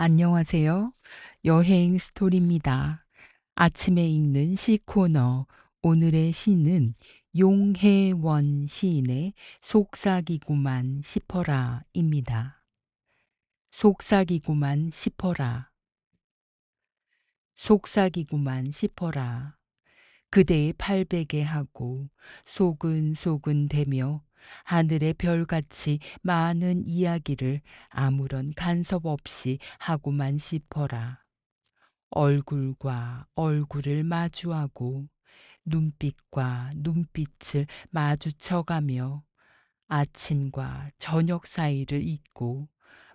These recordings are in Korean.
안녕하세요. 여행 스토리입니다. 아침에 읽는 시 코너. 오늘의 시는 용해원 시인의 속삭이고만 싶어라입니다. 속삭이고만 싶어라. 속삭이고만 싶어라. 그대의 팔베개 하고 속은 속은 대며 하늘의 별같이 많은 이야기를 아무런 간섭 없이 하고만 싶어라. 얼굴과 얼굴을 마주하고 눈빛과 눈빛을 마주쳐가며 아침과 저녁 사이를 잊고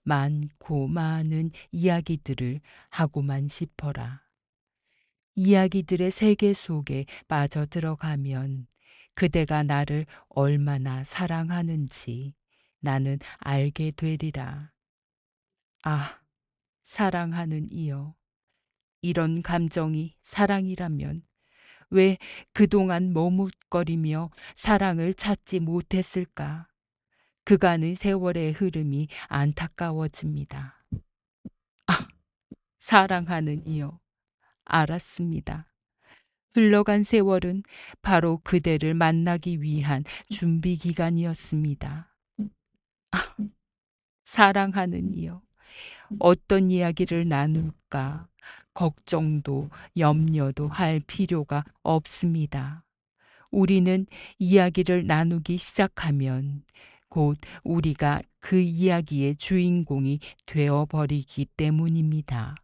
많고 많은 이야기들을 하고만 싶어라. 이야기들의 세계 속에 빠져 들어가면 그대가 나를 얼마나 사랑하는지 나는 알게 되리라. 아, 사랑하는 이여. 이런 감정이 사랑이라면 왜 그동안 머뭇거리며 사랑을 찾지 못했을까? 그간의 세월의 흐름이 안타까워집니다. 아, 사랑하는 이여, 알았습니다. 흘러간 세월은 바로 그대를 만나기 위한 준비 기간이었습니다. 아, 사랑하는 이여, 어떤 이야기를 나눌까 걱정도 염려도 할 필요가 없습니다. 우리는 이야기를 나누기 시작하면 곧 우리가 그 이야기의 주인공이 되어버리기 때문입니다.